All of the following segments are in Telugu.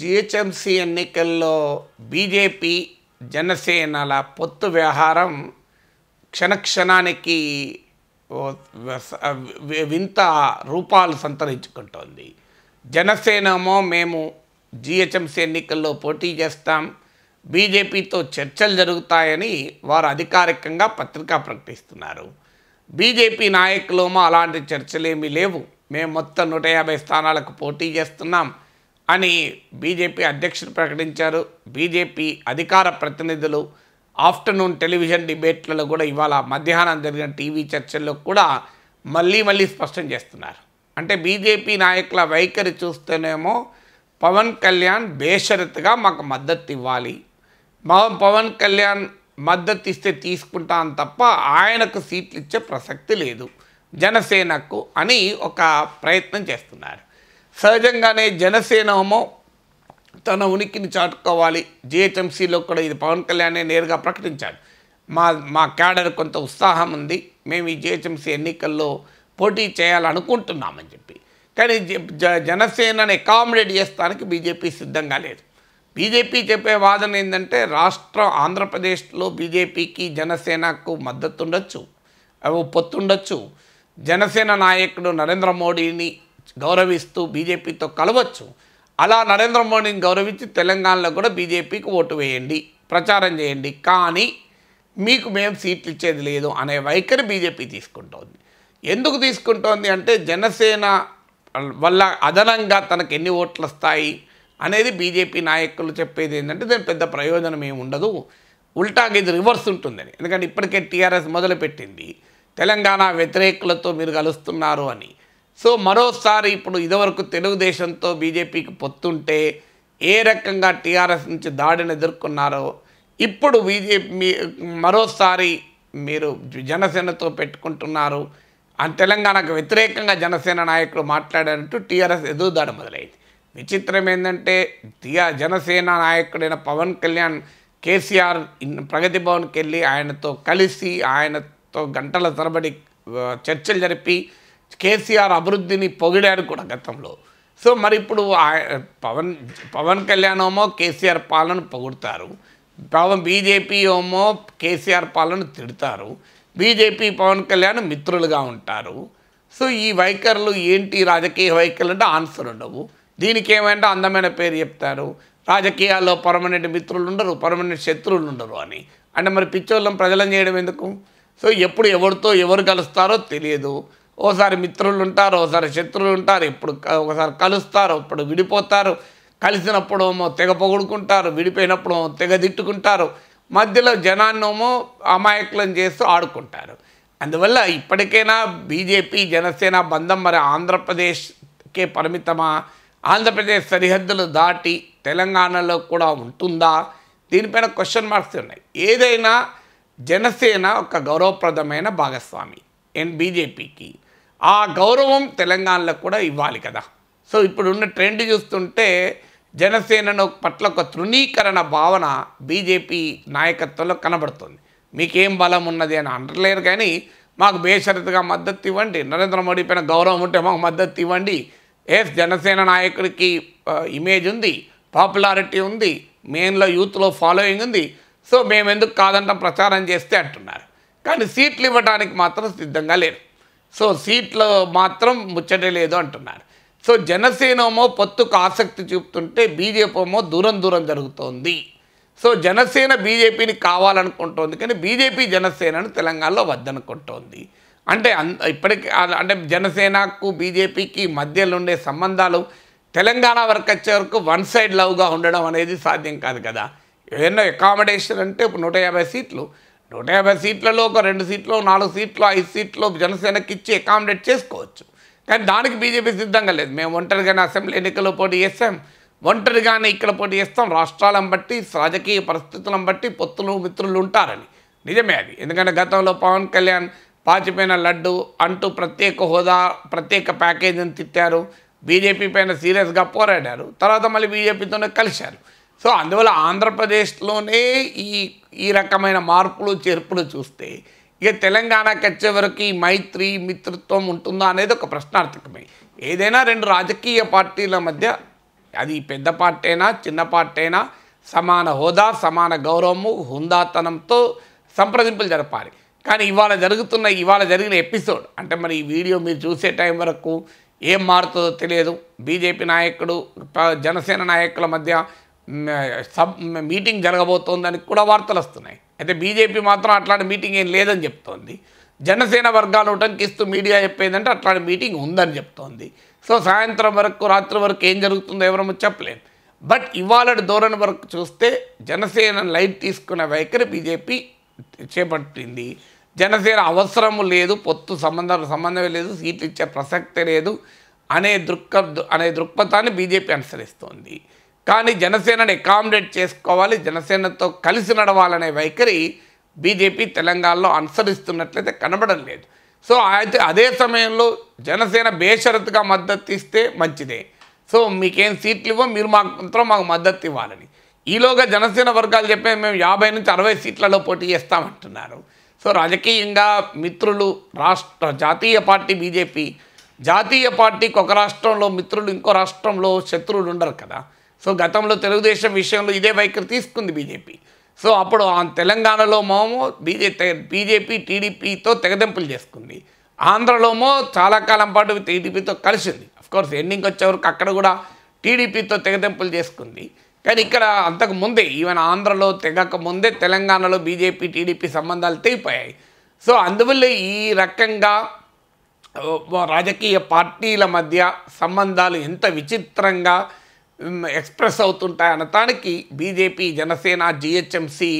జిహెచ్ఎంసి ఎన్నికల్లో బీజేపీ జనసేనల పొత్తు వ్యవహారం క్షణక్షణానికి వింత రూపాలు సంతరించుకుంటోంది జనసేనమో మేము జిహెచ్ఎంసి ఎన్నికల్లో పోటీ చేస్తాం బీజేపీతో చర్చలు జరుగుతాయని వారు అధికారికంగా పత్రికా ప్రకటిస్తున్నారు బీజేపీ నాయకులమో అలాంటి చర్చలేమీ లేవు మేము మొత్తం నూట యాభై స్థానాలకు పోటీ చేస్తున్నాం అని బీజేపీ అధ్యక్షులు ప్రకటించారు బీజేపీ అధికార ప్రతినిధులు ఆఫ్టర్నూన్ టెలివిజన్ డిబేట్లలో కూడా ఇవాళ మధ్యాహ్నం జరిగిన టీవీ చర్చల్లో కూడా మళ్ళీ మళ్ళీ స్పష్టం చేస్తున్నారు అంటే బీజేపీ నాయకుల వైఖరి చూస్తేనేమో పవన్ కళ్యాణ్ బేషరత్గా మాకు మద్దతు ఇవ్వాలి మా పవన్ కళ్యాణ్ మద్దతు ఇస్తే తీసుకుంటాం తప్ప ఆయనకు సీట్లు ఇచ్చే ప్రసక్తి లేదు జనసేనకు అని ఒక ప్రయత్నం చేస్తున్నారు సహజంగానే జనసేనమో తన ఉనికిని చాటుకోవాలి జిహెచ్ఎంసీలో కూడా ఇది పవన్ కళ్యాణే నేరుగా ప్రకటించాడు మా మా క్యాడర్ కొంత ఉత్సాహం ఉంది మేము ఈ జిహెచ్ఎంసీ ఎన్నికల్లో పోటీ చేయాలనుకుంటున్నామని చెప్పి కానీ జనసేనని అకామిడేట్ చేస్తానికి బీజేపీ సిద్ధంగా లేదు బీజేపీ చెప్పే వాదన ఏంటంటే రాష్ట్రం ఆంధ్రప్రదేశ్లో బీజేపీకి జనసేనకు మద్దతుండొచ్చు అవి పొత్తుండొచ్చు జనసేన నాయకుడు నరేంద్ర మోడీని గౌరవిస్తూ బీజేపీతో కలవచ్చు అలా నరేంద్ర మోడీని గౌరవించి తెలంగాణలో కూడా బీజేపీకి ఓటు వేయండి ప్రచారం చేయండి కానీ మీకు మేము సీట్లు ఇచ్చేది లేదు అనే వైఖరి బీజేపీ తీసుకుంటోంది ఎందుకు తీసుకుంటోంది అంటే జనసేన వల్ల అదనంగా తనకు ఎన్ని ఓట్లు వస్తాయి అనేది బీజేపీ నాయకులు చెప్పేది ఏంటంటే దాని పెద్ద ప్రయోజనం ఏమి ఉండదు ఉల్టాగా ఇది రివర్స్ ఉంటుందని ఎందుకంటే ఇప్పటికే టీఆర్ఎస్ మొదలుపెట్టింది తెలంగాణ వ్యతిరేకులతో మీరు కలుస్తున్నారు అని సో మరోసారి ఇప్పుడు ఇదివరకు తెలుగుదేశంతో బీజేపీకి పొత్తుంటే ఏ రకంగా టీఆర్ఎస్ నుంచి దాడిని ఎదుర్కొన్నారో ఇప్పుడు బీజేపీ మరోసారి మీరు జనసేనతో పెట్టుకుంటున్నారు తెలంగాణకు వ్యతిరేకంగా జనసేన నాయకులు మాట్లాడారంటూ టీఆర్ఎస్ ఎదుగుదాడ మొదలైంది విచిత్రం ఏంటంటే టీఆర్ జనసేన నాయకుడైన పవన్ కళ్యాణ్ కేసీఆర్ ప్రగతి భవన్కి వెళ్ళి ఆయనతో కలిసి ఆయనతో గంటల తరబడి చర్చలు జరిపి కేసీఆర్ అభివృద్ధిని పొగిడారు కూడా గతంలో సో మరి ఇప్పుడు పవన్ పవన్ కళ్యాణ్ ఏమో కేసీఆర్ పాలన పొగుడతారు పవన్ బీజేపీ ఏమో కేసీఆర్ పాలన తిడతారు బీజేపీ పవన్ కళ్యాణ్ మిత్రులుగా ఉంటారు సో ఈ వైఖరులు ఏంటి రాజకీయ వైఖరులు అంటే ఆన్సర్ ఉండవు దీనికి ఏమైనా అందమైన పేరు చెప్తారు రాజకీయాల్లో పర్మనెంట్ మిత్రులు ఉండరు పర్మనెంట్ శత్రువులు ఉండరు అని అంటే మరి పిచ్చోళ్ళం ప్రజలను చేయడం ఎందుకు సో ఎప్పుడు ఎవరితో ఎవరు కలుస్తారో తెలియదు ఓసారి మిత్రులు ఉంటారు ఓసారి శత్రువులు ఉంటారు ఇప్పుడు ఒకసారి కలుస్తారు ఇప్పుడు విడిపోతారు కలిసినప్పుడేమో తెగ పొగుడుకుంటారు విడిపోయినప్పుడు తెగ తిట్టుకుంటారు మధ్యలో జనాన్నేమో అమాయకులం చేస్తూ ఆడుకుంటారు అందువల్ల ఇప్పటికైనా బీజేపీ జనసేన బంధం మరి ఆంధ్రప్రదేశ్కే పరిమితమా ఆంధ్రప్రదేశ్ సరిహద్దులు దాటి తెలంగాణలో కూడా ఉంటుందా దీనిపైన క్వశ్చన్ మార్క్స్ ఉన్నాయి ఏదైనా జనసేన ఒక గౌరవప్రదమైన భాగస్వామి అండ్ బీజేపీకి ఆ గౌరవం తెలంగాణలో కూడా ఇవ్వాలి కదా సో ఇప్పుడున్న ట్రెండ్ చూస్తుంటే జనసేనను పట్ల ఒక తృణీకరణ భావన బీజేపీ నాయకత్వంలో కనబడుతుంది మీకేం బలం ఉన్నది అని అంటలేరు కానీ మాకు బేషరతుగా మద్దతు ఇవ్వండి నరేంద్ర మోడీ పైన గౌరవం ఉంటే మాకు మద్దతు ఇవ్వండి ఎస్ జనసేన నాయకుడికి ఇమేజ్ ఉంది పాపులారిటీ ఉంది మెయిన్లో యూత్లో ఫాలోయింగ్ ఉంది సో మేము ఎందుకు కాదంటాం ప్రచారం చేస్తే అంటున్నారు కానీ సీట్లు ఇవ్వడానికి మాత్రం సిద్ధంగా లేరు సో సీట్లు మాత్రం ముచ్చట లేదు అంటున్నారు సో జనసేనమో పొత్తుకు ఆసక్తి చూపుతుంటే బీజేపీ ఏమో దూరం దూరం జరుగుతోంది సో జనసేన బీజేపీని కావాలనుకుంటోంది కానీ బీజేపీ జనసేనను తెలంగాణలో వద్దనుకుంటోంది అంటే ఇప్పటికీ అంటే జనసేనకు బీజేపీకి మధ్యలో ఉండే సంబంధాలు తెలంగాణ వరకు వచ్చే వరకు వన్ సైడ్ లవ్గా ఉండడం అనేది సాధ్యం కాదు కదా ఏదైనా అకామిడేషన్ అంటే ఇప్పుడు నూట యాభై సీట్లు నూట యాభై సీట్లలో ఒక రెండు సీట్లు నాలుగు సీట్లు ఐదు సీట్లు జనసేనకి ఇచ్చి అకామిడేట్ చేసుకోవచ్చు కానీ దానికి బీజేపీ సిద్ధంగా లేదు మేము ఒంటరిగానే అసెంబ్లీ ఎన్నికల్లో పోటీ చేస్తాం ఒంటరిగానే ఇక్కడ పోటీ చేస్తాం రాష్ట్రాలను బట్టి రాజకీయ పరిస్థితులను బట్టి పొత్తులు మిత్రులు ఉంటారని నిజమే అది ఎందుకంటే గతంలో పవన్ కళ్యాణ్ పాచిపోయిన లడ్డు అంటూ ప్రత్యేక హోదా ప్రత్యేక ప్యాకేజీని తిట్టారు బీజేపీ పైన సీరియస్గా పోరాడారు తర్వాత మళ్ళీ బీజేపీతోనే కలిశారు సో అందువల్ల ఆంధ్రప్రదేశ్లోనే ఈ ఈ రకమైన మార్పులు చేర్పులు చూస్తే ఇక తెలంగాణకు వచ్చే వరకు మైత్రి మిత్రత్వం ఉంటుందా అనేది ఒక ప్రశ్నార్థకమే ఏదైనా రెండు రాజకీయ పార్టీల మధ్య అది పెద్ద పార్టీ అయినా చిన్న పార్టీ అయినా సమాన హోదా సమాన గౌరవము హుందాతనంతో సంప్రదింపులు జరపాలి కానీ ఇవాళ జరుగుతున్న ఇవాళ జరిగిన ఎపిసోడ్ అంటే మరి ఈ వీడియో మీరు చూసే టైం వరకు ఏం మారుతుందో తెలియదు బీజేపీ నాయకుడు జనసేన నాయకుల మధ్య మీటింగ్ జరగబోతోందని కూడా వార్తలు వస్తున్నాయి అయితే బీజేపీ మాత్రం అట్లాంటి మీటింగ్ ఏం లేదని చెప్తోంది జనసేన వర్గాలు ఉటంకిస్తూ మీడియా చెప్పేదంటే అట్లాంటి మీటింగ్ ఉందని చెప్తోంది సో సాయంత్రం వరకు రాత్రి వరకు ఏం జరుగుతుందో ఎవరూ చెప్పలేదు బట్ ఇవాళ ధోరణి వరకు చూస్తే జనసేన లైట్ తీసుకున్న వైఖరి బీజేపీ చేపట్టింది జనసేన అవసరము లేదు పొత్తు సంబంధం సంబంధమే లేదు సీట్లు ఇచ్చే ప్రసక్తే లేదు అనే దృక్ అనే దృక్పథాన్ని బీజేపీ అనుసరిస్తోంది కానీ జనసేనని అకామిడేట్ చేసుకోవాలి జనసేనతో కలిసి నడవాలనే వైఖరి బీజేపీ తెలంగాణలో అనుసరిస్తున్నట్లయితే కనబడం లేదు సో అయితే అదే సమయంలో జనసేన బేషరతుగా మద్దతు ఇస్తే మంచిదే సో మీకేం సీట్లు ఇవ్వో మీరు మాకు మాత్రం మాకు మద్దతు ఇవ్వాలని ఈలోగా జనసేన వర్గాలు చెప్పే మేము యాభై నుంచి అరవై సీట్లలో పోటీ చేస్తామంటున్నారు సో రాజకీయంగా మిత్రులు రాష్ట్ర జాతీయ పార్టీ బీజేపీ జాతీయ పార్టీకి ఒక రాష్ట్రంలో మిత్రులు ఇంకో రాష్ట్రంలో శత్రువులు ఉండరు కదా సో గతంలో తెలుగుదేశం విషయంలో ఇదే వైఖరి తీసుకుంది బీజేపీ సో అప్పుడు ఆ తెలంగాణలోమో బీజే బీజేపీ టీడీపీతో తెగదెంపులు చేసుకుంది ఆంధ్రలోమో చాలా కాలం పాటు టీడీపీతో కలిసింది కోర్స్ ఎండింగ్ వచ్చేవరకు అక్కడ కూడా టీడీపీతో తెగదెంపులు చేసుకుంది కానీ ఇక్కడ అంతకు ముందే ఈవెన్ ఆంధ్రలో తెగక ముందే తెలంగాణలో బీజేపీ టీడీపీ సంబంధాలు తెగిపోయాయి సో అందువల్ల ఈ రకంగా రాజకీయ పార్టీల మధ్య సంబంధాలు ఎంత విచిత్రంగా ఎక్స్ప్రెస్ అనటానికి బీజేపీ జనసేన జిహెచ్ఎంసీ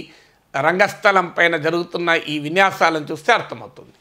రంగస్థలం పైన జరుగుతున్న ఈ విన్యాసాలను చూస్తే అర్థమవుతుంది